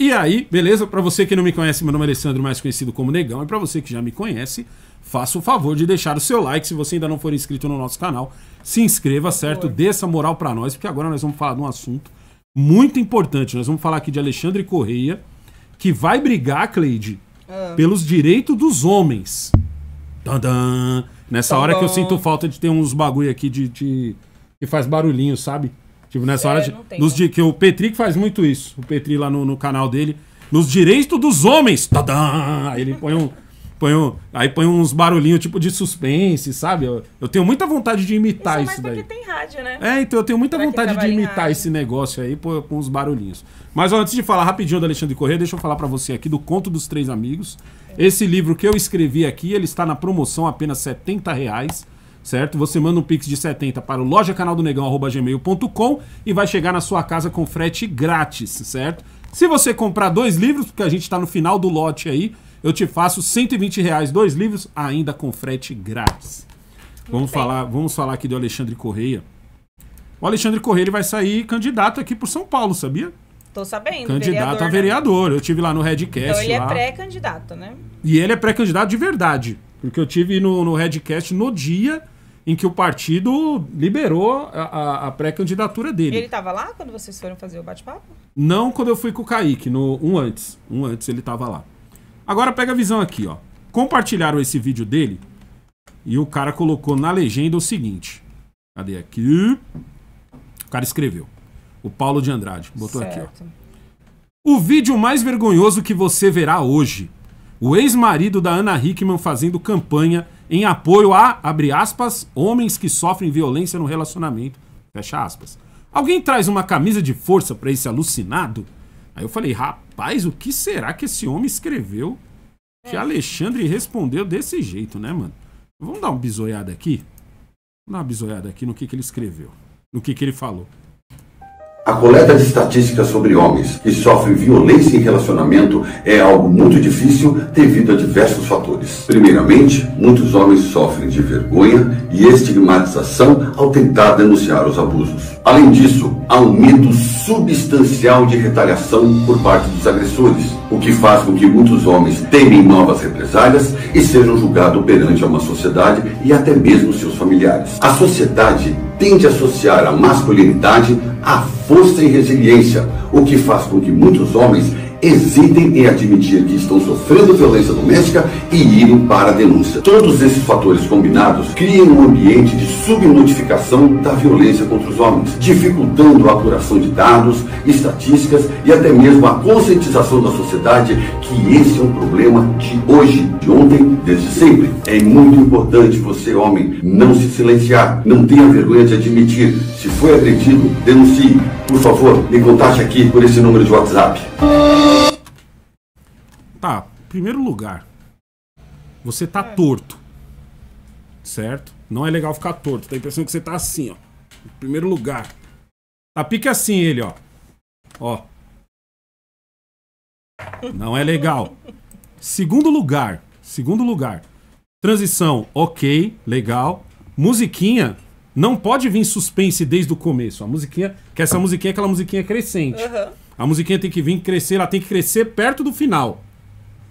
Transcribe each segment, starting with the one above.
E aí, beleza? Para você que não me conhece, meu nome é Alessandro, mais conhecido como Negão, e para você que já me conhece, faça o favor de deixar o seu like. Se você ainda não for inscrito no nosso canal, se inscreva, certo? Dê essa moral para nós, porque agora nós vamos falar de um assunto muito importante. Nós vamos falar aqui de Alexandre Correia, que vai brigar, Cleide, ah. pelos direitos dos homens. Dan, Nessa tá hora bom. que eu sinto falta de ter uns bagulho aqui de, de que faz barulhinho, sabe? Tipo, nessa é, hora. De, nos né? que o Petri que faz muito isso. O Petri lá no, no canal dele. Nos direitos dos homens. Tadã! Aí ele põe um. põe um, aí põe uns barulhinhos tipo de suspense, sabe? Eu, eu tenho muita vontade de imitar isso, é isso daí. tem rádio, né? É, então eu tenho muita pra vontade de imitar esse negócio aí pô, com uns barulhinhos. Mas ó, antes de falar rapidinho do Alexandre Corrêa, deixa eu falar para você aqui do Conto dos Três Amigos. É. Esse livro que eu escrevi aqui, ele está na promoção apenas R$ 70 reais certo? Você manda um pix de 70 para o lojacanaldonegão.com e vai chegar na sua casa com frete grátis, certo? Se você comprar dois livros, porque a gente está no final do lote aí, eu te faço 120 reais dois livros, ainda com frete grátis. Vamos falar, vamos falar aqui do Alexandre Correia. O Alexandre Correia ele vai sair candidato aqui por São Paulo, sabia? Tô sabendo. Candidato vereador, a vereador. Né? Eu tive lá no Redcast. Então ele é lá. é pré-candidato, né? E ele é pré-candidato de verdade. Porque eu tive no, no Redcast no dia em que o partido liberou a, a, a pré-candidatura dele. Ele estava lá quando vocês foram fazer o bate-papo? Não, quando eu fui com o Kaique, no, um antes. Um antes ele estava lá. Agora pega a visão aqui, ó. Compartilharam esse vídeo dele e o cara colocou na legenda o seguinte. Cadê aqui? O cara escreveu. O Paulo de Andrade botou certo. aqui, ó. O vídeo mais vergonhoso que você verá hoje o ex-marido da Ana Hickman fazendo campanha em apoio a, abre aspas, homens que sofrem violência no relacionamento, fecha aspas. Alguém traz uma camisa de força para esse alucinado? Aí eu falei, rapaz, o que será que esse homem escreveu? Que Alexandre respondeu desse jeito, né, mano? Vamos dar uma bisoiada aqui? Vamos dar uma bisoiada aqui no que, que ele escreveu, no que, que ele falou. A coleta de estatísticas sobre homens que sofrem violência em relacionamento é algo muito difícil devido a diversos fatores. Primeiramente, muitos homens sofrem de vergonha e estigmatização ao tentar denunciar os abusos. Além disso, há um medo substancial de retaliação por parte dos agressores, o que faz com que muitos homens temem novas represálias e sejam julgados perante a uma sociedade e até mesmo seus familiares. A sociedade tende a associar a masculinidade à força e resiliência, o que faz com que muitos homens hesitem em admitir que estão sofrendo violência doméstica e irem para a denúncia. Todos esses fatores combinados criam um ambiente de subnotificação da violência contra os homens, dificultando a apuração de dados, estatísticas e até mesmo a conscientização da sociedade que esse é um problema de hoje, de ontem, desde sempre. É muito importante você, homem, não se silenciar, não tenha vergonha de admitir. Se foi agredido, denuncie por favor, me contate aqui por esse número de WhatsApp. Tá, primeiro lugar, você tá torto, certo? Não é legal ficar torto, Tem a impressão que você tá assim, ó. Em primeiro lugar. Tá pique assim ele, ó. Ó. Não é legal. Segundo lugar, segundo lugar. Transição, ok, legal. Musiquinha, não pode vir suspense desde o começo. A musiquinha, que essa musiquinha é aquela musiquinha crescente. Uhum. A musiquinha tem que vir crescer, ela tem que crescer perto do final.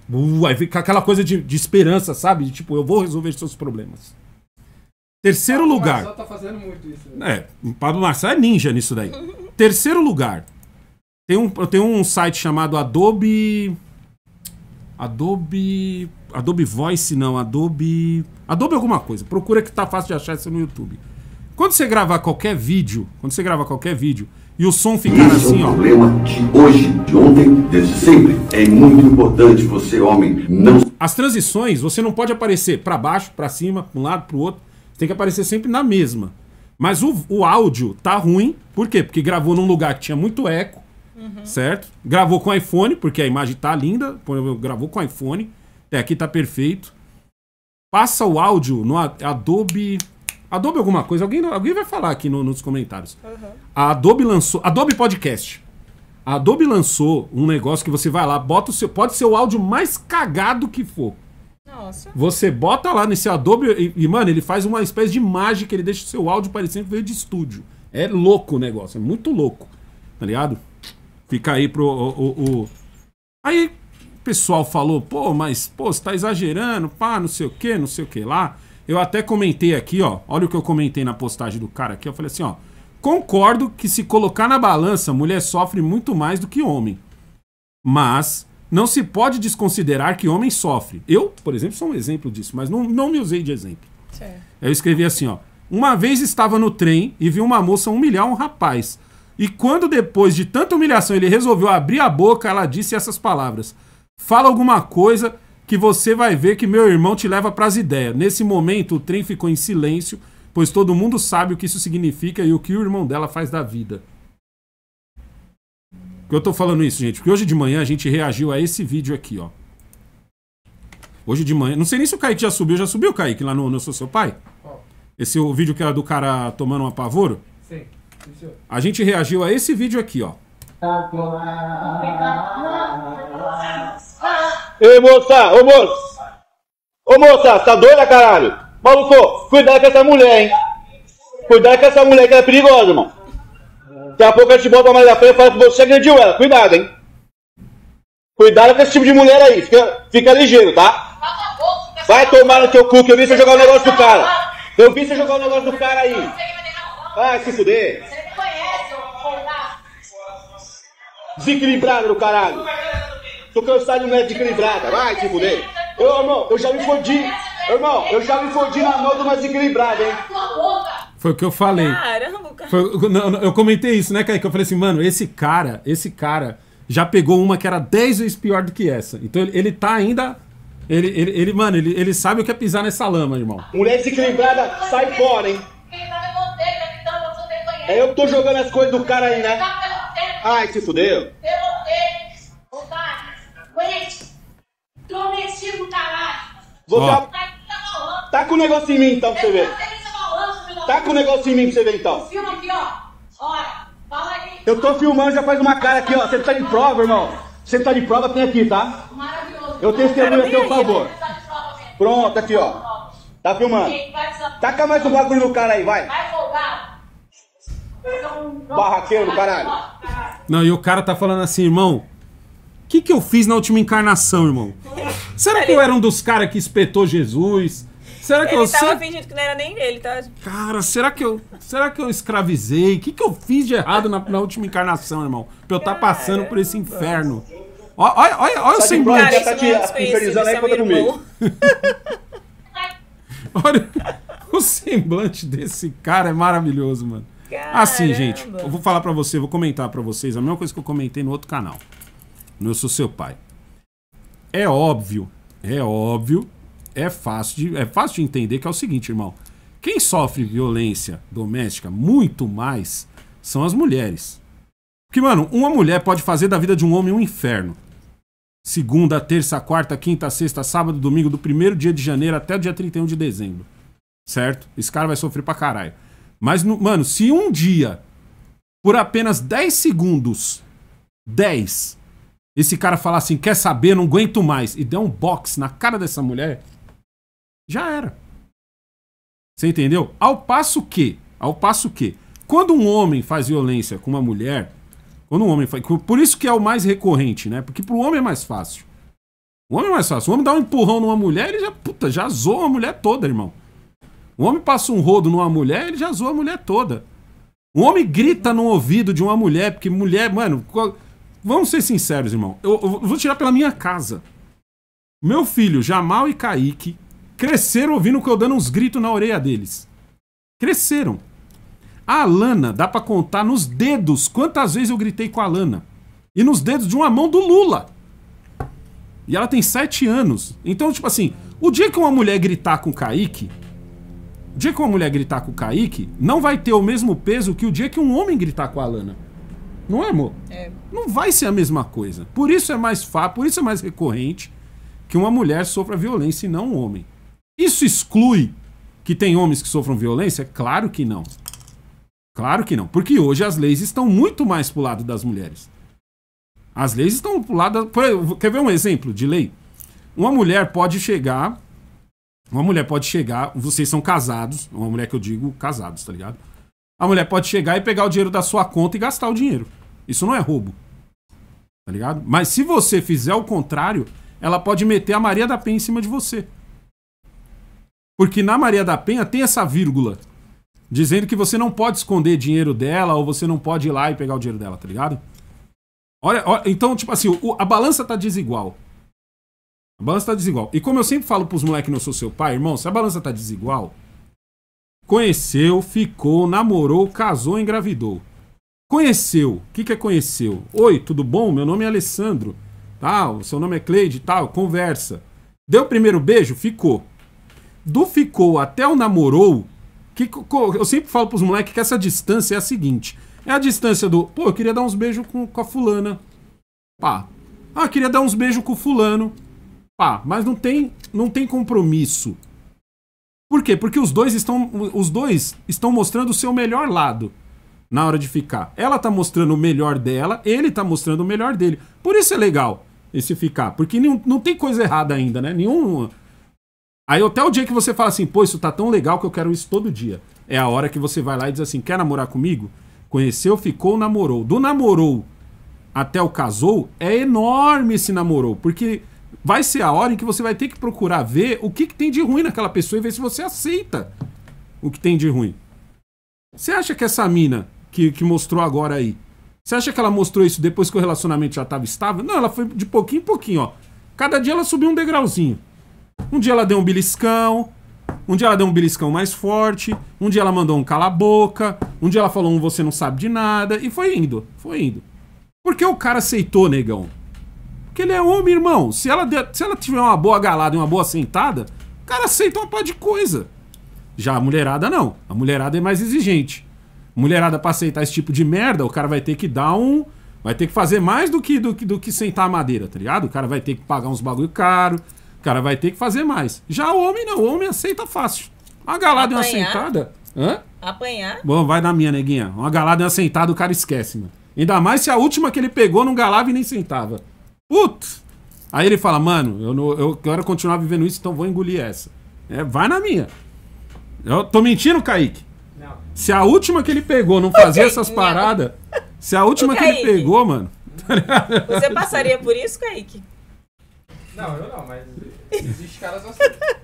Uh, aí fica aquela coisa de, de esperança, sabe? De, tipo, eu vou resolver seus problemas. Terceiro Pablo lugar. Marçal tá fazendo muito isso. Né? É, Pablo Marçal é ninja nisso daí. Terceiro lugar. Tem um, tem um site chamado Adobe. Adobe. Adobe Voice, não. Adobe. Adobe alguma coisa. Procura que tá fácil de achar isso no YouTube. Quando você gravar qualquer vídeo, quando você gravar qualquer vídeo e o som ficar assim, ó. É um problema de hoje, de ontem, desde sempre. É muito importante você, homem, não. As transições, você não pode aparecer para baixo, para cima, para um lado, para o outro. Você tem que aparecer sempre na mesma. Mas o, o áudio tá ruim, por quê? Porque gravou num lugar que tinha muito eco, uhum. certo? Gravou com iPhone, porque a imagem tá linda, gravou com iPhone, até aqui tá perfeito. Passa o áudio no Adobe Adobe alguma coisa, alguém, alguém vai falar aqui no, nos comentários. Uhum. A Adobe lançou. Adobe Podcast. A Adobe lançou um negócio que você vai lá, bota o seu. Pode ser o áudio mais cagado que for. Nossa. Você bota lá nesse Adobe e, e, mano, ele faz uma espécie de mágica, ele deixa o seu áudio parecendo que veio de estúdio. É louco o negócio, é muito louco. Tá ligado? Fica aí pro. O, o, o... Aí o pessoal falou, pô, mas pô, você tá exagerando, pá, não sei o que, não sei o que lá. Eu até comentei aqui, ó. Olha o que eu comentei na postagem do cara aqui. Eu falei assim, ó. Concordo que se colocar na balança, mulher sofre muito mais do que homem. Mas não se pode desconsiderar que homem sofre. Eu, por exemplo, sou um exemplo disso, mas não, não me usei de exemplo. Eu escrevi assim, ó. Uma vez estava no trem e vi uma moça humilhar um rapaz. E quando depois de tanta humilhação ele resolveu abrir a boca, ela disse essas palavras: Fala alguma coisa que você vai ver que meu irmão te leva para as ideias. Nesse momento, o trem ficou em silêncio, pois todo mundo sabe o que isso significa e o que o irmão dela faz da vida. Por que eu tô falando isso, gente? Porque hoje de manhã a gente reagiu a esse vídeo aqui, ó. Hoje de manhã. Não sei nem se o Kaique já subiu. Já subiu, Kaique, lá no, Eu Sou Seu Pai? Qual? Esse o vídeo que era do cara tomando um apavoro? Sim. Sim a gente reagiu a esse vídeo aqui, ó. Ah, Ei, moça! Ô, moço! Ô, moça! Você tá doida, caralho? Maluco, cuidado com essa mulher, hein? Cuidado com essa mulher que ela é perigosa, irmão. Daqui a pouco a gente bota a Maria Penha e fala que você agrediu ela. Cuidado, hein? Cuidado com esse tipo de mulher aí. Fica, fica ligeiro, tá? Vai tomar no teu cu que eu vi você jogar o negócio do cara. Eu vi você jogar o negócio do cara aí. Ah, se fuder. Desequilibrado do caralho. Tô cansado de mulher desequilibrada. Vai se fuder. Eu, irmão, eu já me fodi. Irmão, eu já me fodi na mão de uma desequilibrada, hein? Foi o que eu falei. Caramba, cara. Foi, não, não, eu comentei isso, né, Kaique? Eu falei assim, mano, esse cara, esse cara já pegou uma que era 10 vezes pior do que essa. Então ele, ele tá ainda. Ele, ele, ele mano, ele, ele sabe o que é pisar nessa lama, irmão. Mulher desequilibrada, sai fora, hein? É eu que tô jogando as coisas do cara aí, né? Tá Ai, se fudeu. Vou Ó. Tá tá o tá negócio em mim então pra você ver. com o negócio em mim pra você ver então. Filma aqui, ó. Olha. Fala aí. Eu tô filmando, já faz uma cara aqui, ó. Você tá de prova, irmão. Você tá de prova, tem aqui, tá? Maravilhoso. Eu testemunho a seu favor. Pronto, aqui, ó. Tá filmando. Taca mais um bagulho no cara aí, vai. Vai Barraqueiro do caralho. Não, e o cara tá falando assim, irmão. O que, que eu fiz na última encarnação, irmão? Será que eu era um dos caras que espetou Jesus? Será que ele eu tava será... fingindo que não era nem ele, tá? Cara, será que eu, será que eu escravizei? O que, que eu fiz de errado na, na última encarnação, irmão? Pra eu estar tá passando por esse inferno. Olha, olha, olha o tá semblante. Cara, tá te infernizando aí é conta comigo. olha, o semblante desse cara é maravilhoso, mano. Assim, Caramba. Assim, gente, eu vou falar para você, vou comentar para vocês a mesma coisa que eu comentei no outro canal. No Eu Sou Seu Pai. É óbvio, é óbvio, é fácil de, é fácil de entender que é o seguinte, irmão. Quem sofre violência doméstica muito mais são as mulheres. Porque, mano, uma mulher pode fazer da vida de um homem um inferno. Segunda, terça, quarta, quinta, sexta, sábado, domingo, do primeiro dia de janeiro até o dia 31 de dezembro. Certo? Esse cara vai sofrer pra caralho. Mas, mano, se um dia, por apenas 10 segundos, 10, esse cara falar assim, quer saber, não aguento mais, e der um box na cara dessa mulher, já era. Você entendeu? Ao passo que, ao passo que, quando um homem faz violência com uma mulher, quando um homem faz, por isso que é o mais recorrente, né? Porque pro homem é mais fácil. O homem é mais fácil. O homem dá um empurrão numa mulher, ele já, puta, já zoa a mulher toda, irmão. O homem passa um rodo numa mulher, ele já zoa a mulher toda. O homem grita no ouvido de uma mulher, porque mulher, mano, Vamos ser sinceros, irmão. Eu, eu vou tirar pela minha casa. Meu filho, Jamal e Kaique, cresceram ouvindo que eu dando uns gritos na orelha deles. Cresceram. A Alana, dá para contar nos dedos quantas vezes eu gritei com a Alana. E nos dedos de uma mão do Lula. E ela tem sete anos. Então, tipo assim, o dia que uma mulher gritar com o Kaique, o dia que uma mulher gritar com o Kaique, não vai ter o mesmo peso que o dia que um homem gritar com a Alana. Não é, amor? É. Não vai ser a mesma coisa. Por isso é mais fácil, por isso é mais recorrente que uma mulher sofra violência e não um homem. Isso exclui que tem homens que sofram violência? Claro que não. Claro que não. Porque hoje as leis estão muito mais pro lado das mulheres. As leis estão pro lado. Da... Quer ver um exemplo de lei? Uma mulher pode chegar. Uma mulher pode chegar. Vocês são casados. Uma mulher que eu digo casados, tá ligado? A mulher pode chegar e pegar o dinheiro da sua conta e gastar o dinheiro. Isso não é roubo. Tá ligado? Mas se você fizer o contrário, ela pode meter a Maria da Penha em cima de você. Porque na Maria da Penha tem essa vírgula dizendo que você não pode esconder dinheiro dela ou você não pode ir lá e pegar o dinheiro dela, tá ligado? Olha, olha então, tipo assim, o, a balança tá desigual. A balança tá desigual. E como eu sempre falo pros moleques, não sou seu pai, irmão, se a balança tá desigual, conheceu, ficou, namorou, casou, engravidou. Conheceu. O que, que é conheceu? Oi, tudo bom? Meu nome é Alessandro. Tal, seu nome é Cleide, tal, tá? conversa. Deu o primeiro beijo? Ficou. Do ficou até o namorou, que, eu sempre falo pros moleques que essa distância é a seguinte. É a distância do, pô, eu queria dar uns beijos com, com a fulana. Pá. Ah, eu queria dar uns beijos com o fulano. Pá, mas não tem, não tem compromisso. Por quê? Porque os dois estão, os dois estão mostrando o seu melhor lado na hora de ficar. Ela tá mostrando o melhor dela, ele tá mostrando o melhor dele. Por isso é legal esse ficar, porque não, não tem coisa errada ainda, né? Nenhum. Aí até o dia que você fala assim, pô, isso tá tão legal que eu quero isso todo dia. É a hora que você vai lá e diz assim: quer namorar comigo? Conheceu, ficou, namorou. Do namorou até o casou, é enorme esse namorou, porque vai ser a hora em que você vai ter que procurar ver o que, que, tem de ruim naquela pessoa e ver se você aceita o que tem de ruim. Você acha que essa mina que, que mostrou agora aí. Você acha que ela mostrou isso depois que o relacionamento já estava estável? Não, ela foi de pouquinho em pouquinho, ó. Cada dia ela subiu um degrauzinho. Um dia ela deu um beliscão, um dia ela deu um beliscão mais forte, um dia ela mandou um cala boca, um dia ela falou um você não sabe de nada, e foi indo, foi indo. Por que o cara aceitou, negão? Porque ele é homem, irmão. Se ela, der, se ela tiver uma boa galada e uma boa sentada, o cara aceita uma pá de coisa. Já a mulherada não. A mulherada é mais exigente mulherada pra aceitar esse tipo de merda, o cara vai ter que dar um. Vai ter que fazer mais do que, do que, do que sentar a madeira, tá ligado? O cara vai ter que pagar uns bagulho caro, o cara vai ter que fazer mais. Já o homem não, o homem aceita fácil. Uma galada Apanhar. e uma sentada. Hã? Apanhar? Bom, vai na minha, neguinha. Uma galada e uma sentada, o cara esquece, mano. Ainda mais se a última que ele pegou não galava e nem sentava. Putz! Aí ele fala, mano, eu, não, eu quero continuar vivendo isso, então vou engolir essa. É, vai na minha. Eu tô mentindo, Kaique? Se a última que ele pegou não fazia okay, essas né? paradas. Se a última que ele pegou, mano. Tá você passaria por isso, Kaique? Não, eu não, mas existe caras assim.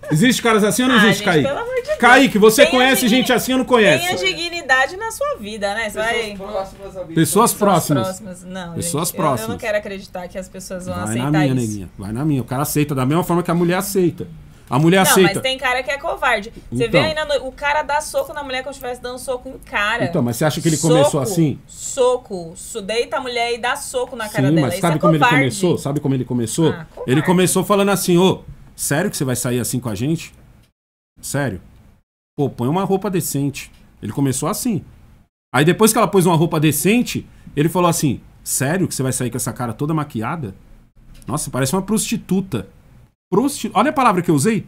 Existe caras assim ou não ah, existe, gente, Kaique? Pelo amor de Deus. Kaique, você conhece gente assim ou não conhece? a dignidade na sua vida, né? Você pessoas vai... próximas, Pessoas próximas. próximas. Não, pessoas gente, próximas. Eu, eu, não quero acreditar que as pessoas vão vai aceitar na minha, isso. Neguinha. Vai na minha, o cara aceita da mesma forma que a mulher aceita. A mulher não, aceita. Não, mas tem cara que é covarde. Você então. vê aí na no... o cara dá soco na mulher como se estivesse dando soco em cara. Então, mas você acha que ele soco, começou assim? Soco. Deita a mulher e dá soco na cara Sim, dela. Mas sabe é como ele começou? Sabe como ele começou? Ah, ele começou falando assim, ô, sério que você vai sair assim com a gente? Sério? Pô, põe uma roupa decente. Ele começou assim. Aí depois que ela pôs uma roupa decente, ele falou assim, sério que você vai sair com essa cara toda maquiada? Nossa, parece uma prostituta prostituta. Olha a palavra que eu usei.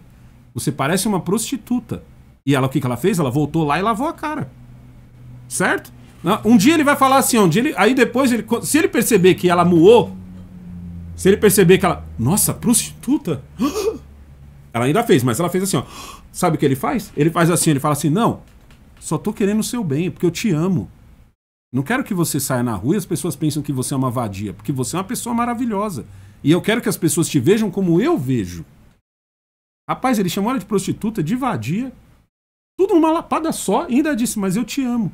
Você parece uma prostituta. E ela, o que, que ela fez? Ela voltou lá e lavou a cara. Certo? Um dia ele vai falar assim, um dia ele... aí depois, ele... se ele perceber que ela muou, se ele perceber que ela. Nossa, prostituta? Ela ainda fez, mas ela fez assim, ó. Sabe o que ele faz? Ele faz assim, ele fala assim: não, só tô querendo o seu bem, porque eu te amo. Não quero que você saia na rua e as pessoas pensam que você é uma vadia, porque você é uma pessoa maravilhosa. E eu quero que as pessoas te vejam como eu vejo. Rapaz, ele chamou ela de prostituta, de vadia. Tudo uma lapada só e ainda disse, mas eu te amo.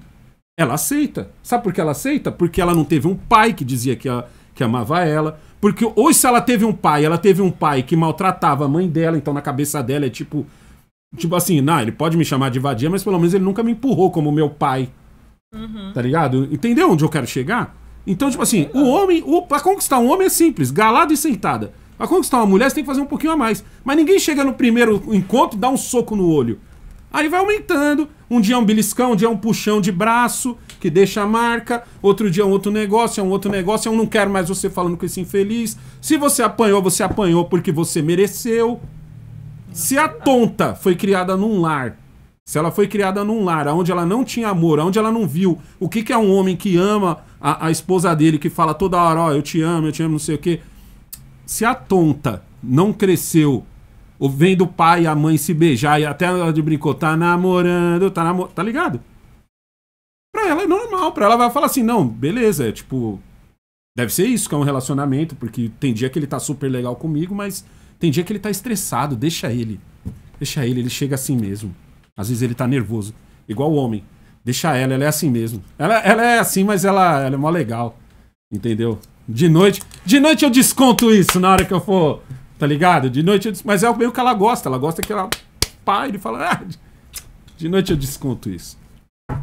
Ela aceita. Sabe por que ela aceita? Porque ela não teve um pai que dizia que, que amava ela. Porque ou se ela teve um pai, ela teve um pai que maltratava a mãe dela, então na cabeça dela é tipo. Tipo assim, não, ele pode me chamar de vadia, mas pelo menos ele nunca me empurrou como meu pai. Uhum. Tá ligado? Entendeu onde eu quero chegar? Então, tipo assim, o homem, o, pra conquistar um homem é simples, galado e sentada. Pra conquistar uma mulher, você tem que fazer um pouquinho a mais. Mas ninguém chega no primeiro encontro e dá um soco no olho. Aí vai aumentando. Um dia é um beliscão, um dia é um puxão de braço, que deixa a marca. Outro dia é um outro negócio, é um outro negócio. É um não quero mais você falando com esse infeliz. Se você apanhou, você apanhou porque você mereceu. Se a tonta foi criada num lar, se ela foi criada num lar onde ela não tinha amor, onde ela não viu o que, que é um homem que ama a, a esposa dele que fala toda hora, ó, oh, eu te amo, eu te amo, não sei o quê. Se a tonta não cresceu ou vendo o pai e a mãe se beijar e até ela de brincou, tá namorando, tá namorando, tá ligado? Pra ela é normal, pra ela vai falar assim, não, beleza, é tipo, deve ser isso que é um relacionamento, porque tem dia que ele tá super legal comigo, mas tem dia que ele tá estressado, deixa ele. Deixa ele, ele chega assim mesmo. Às vezes ele tá nervoso, igual o homem. Deixa ela, ela é assim mesmo. Ela, ela é assim, mas ela, ela é mó legal. Entendeu? De noite. De noite eu desconto isso na hora que eu for. Tá ligado? De noite eu desconto. Mas é o meio que ela gosta. Ela gosta que ela. Pai, ele fala. Ah, de noite eu desconto isso.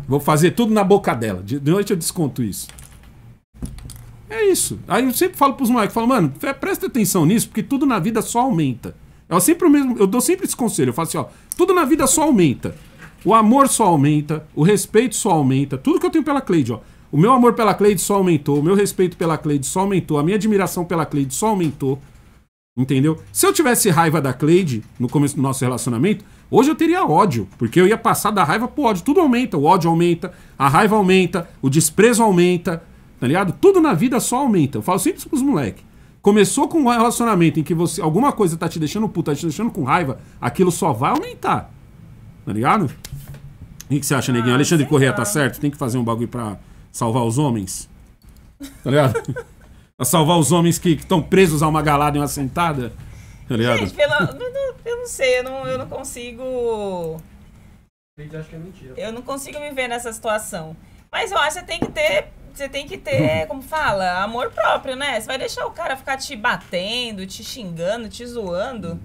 Vou fazer tudo na boca dela. De noite eu desconto isso. É isso. Aí eu sempre falo pros moleques, falo, mano, presta atenção nisso, porque tudo na vida só aumenta. Eu é sempre mesmo, eu dou sempre esse conselho, eu falo assim, ó, tudo na vida só aumenta. O amor só aumenta, o respeito só aumenta. Tudo que eu tenho pela Cleide, ó. O meu amor pela Cleide só aumentou, o meu respeito pela Cleide só aumentou, a minha admiração pela Cleide só aumentou. Entendeu? Se eu tivesse raiva da Cleide no começo do nosso relacionamento, hoje eu teria ódio, porque eu ia passar da raiva pro ódio. Tudo aumenta, o ódio aumenta, a raiva aumenta, o desprezo aumenta, tá ligado? Tudo na vida só aumenta. Eu falo sempre pros moleques. Começou com um relacionamento em que você alguma coisa tá te deixando puta, tá te deixando com raiva, aquilo só vai aumentar. Tá ligado? O que, você acha, neguinho? Ah, Alexandre Corrêa tá certo? Tem que fazer um bagulho pra salvar os homens? Tá ligado? pra salvar os homens que estão presos a uma galada e uma sentada? Tá ligado? Gente, pelo, eu não sei, eu não, eu não consigo. É eu não consigo me ver nessa situação. Mas eu acho que você tem que ter. Você tem que ter, como fala, amor próprio, né? Você vai deixar o cara ficar te batendo, te xingando, te zoando.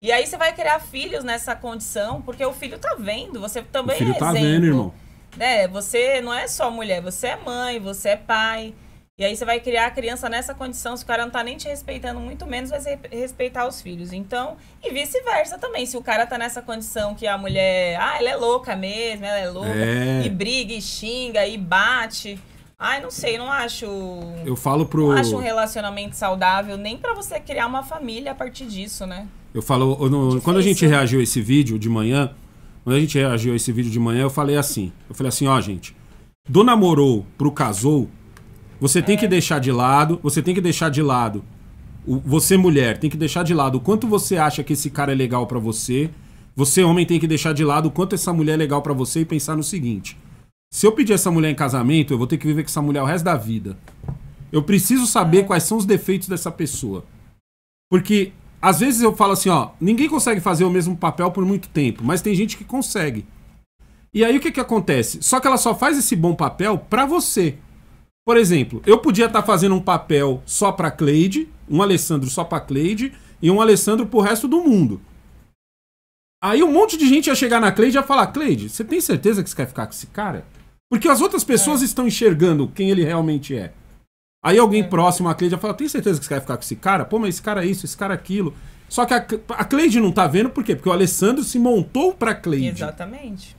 E aí você vai criar filhos nessa condição, porque o filho tá vendo, você também o filho é tá exemplo. vendo, irmão. É, você não é só mulher, você é mãe, você é pai. E aí você vai criar a criança nessa condição, se o cara não tá nem te respeitando, muito menos vai respeitar os filhos. Então, e vice-versa também. Se o cara tá nessa condição que a mulher, ah, ela é louca mesmo, ela é louca, é. e briga, e xinga, e bate. Ai, não sei, não acho. Eu falo pro. Não acho um relacionamento saudável, nem para você criar uma família a partir disso, né? Eu falo, quando a gente reagiu a esse vídeo de manhã, quando a gente reagiu a esse vídeo de manhã, eu falei assim. Eu falei assim, ó, gente, do namorou pro casou, você tem que é. deixar de lado, você tem que deixar de lado. O, você, mulher, tem que deixar de lado o quanto você acha que esse cara é legal para você. Você, homem, tem que deixar de lado o quanto essa mulher é legal para você e pensar no seguinte: se eu pedir essa mulher em casamento, eu vou ter que viver com essa mulher o resto da vida. Eu preciso saber é. quais são os defeitos dessa pessoa. Porque às vezes eu falo assim, ó, ninguém consegue fazer o mesmo papel por muito tempo, mas tem gente que consegue. E aí o que que acontece? Só que ela só faz esse bom papel para você. Por exemplo, eu podia estar tá fazendo um papel só para Cleide, um Alessandro só para Cleide e um Alessandro pro resto do mundo. Aí um monte de gente ia chegar na Cleide e ia falar: "Cleide, você tem certeza que você quer ficar com esse cara?" Porque as outras pessoas é. estão enxergando quem ele realmente é. Aí alguém é. próximo à Cleide já fala: tem certeza que você quer ficar com esse cara? Pô, mas esse cara é isso, esse cara é aquilo. Só que a, a Cleide não tá vendo por quê? Porque o Alessandro se montou pra Cleide. Exatamente.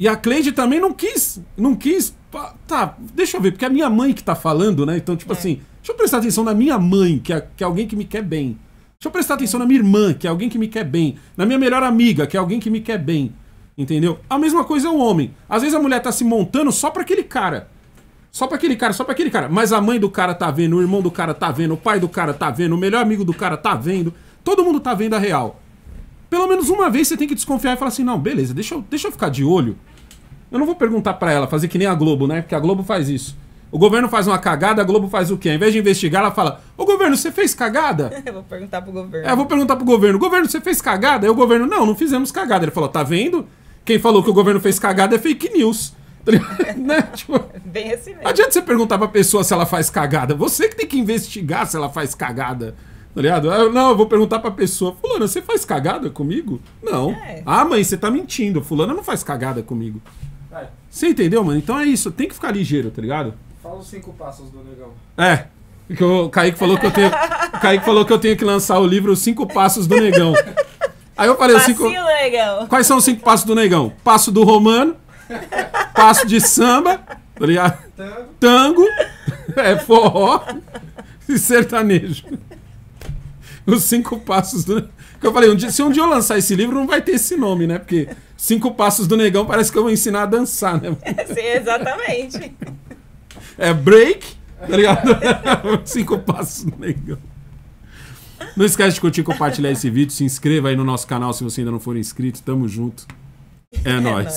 E a Cleide também não quis, não quis. Tá, deixa eu ver, porque é a minha mãe que tá falando, né? Então, tipo é. assim, deixa eu prestar atenção na minha mãe, que é, que é alguém que me quer bem. Deixa eu prestar atenção na minha irmã, que é alguém que me quer bem. Na minha melhor amiga, que é alguém que me quer bem. Entendeu? A mesma coisa é o homem. Às vezes a mulher tá se montando só pra aquele cara. Só pra aquele cara, só pra aquele cara. Mas a mãe do cara tá vendo, o irmão do cara tá vendo, o pai do cara tá vendo, o melhor amigo do cara tá vendo. Todo mundo tá vendo a real. Pelo menos uma vez você tem que desconfiar e falar assim: não, beleza, deixa eu, deixa eu ficar de olho. Eu não vou perguntar para ela, fazer que nem a Globo, né? Porque a Globo faz isso. O governo faz uma cagada, a Globo faz o quê? Ao invés de investigar, ela fala: Ô governo, você fez cagada? Eu vou perguntar pro governo. É, eu vou perguntar pro governo: Governo, você fez cagada? Aí o governo: Não, não fizemos cagada. Ele falou: Tá vendo? Quem falou que o governo fez cagada é fake news. né? tipo, Bem assim mesmo. Não adianta você perguntar pra pessoa se ela faz cagada. Você que tem que investigar se ela faz cagada. Tá ligado? Eu, não, eu vou perguntar pra pessoa: Fulana, você faz cagada comigo? Não. É. Ah, mãe, você tá mentindo. Fulana não faz cagada comigo. É. Você entendeu, mano? Então é isso. Tem que ficar ligeiro, tá ligado? Fala os cinco passos do negão. É. Que o Kaique falou que eu tenho. Kaique falou que eu tenho que lançar o livro Os Cinco Passos do Negão. Aí eu falei, cinco... Negão. Quais são os cinco passos do negão? Passo do romano, passo de samba, tá ligado? Tango, é forró e sertanejo. Os cinco passos do. Que eu falei, um dia, se um dia eu lançar esse livro, não vai ter esse nome, né? Porque Cinco Passos do Negão parece que eu vou ensinar a dançar, né? Sim, exatamente. É break, tá ligado? Cinco Passos do Negão. Não esquece de curtir, compartilhar esse vídeo, se inscreva aí no nosso canal se você ainda não for inscrito. Tamo junto. É, é nóis.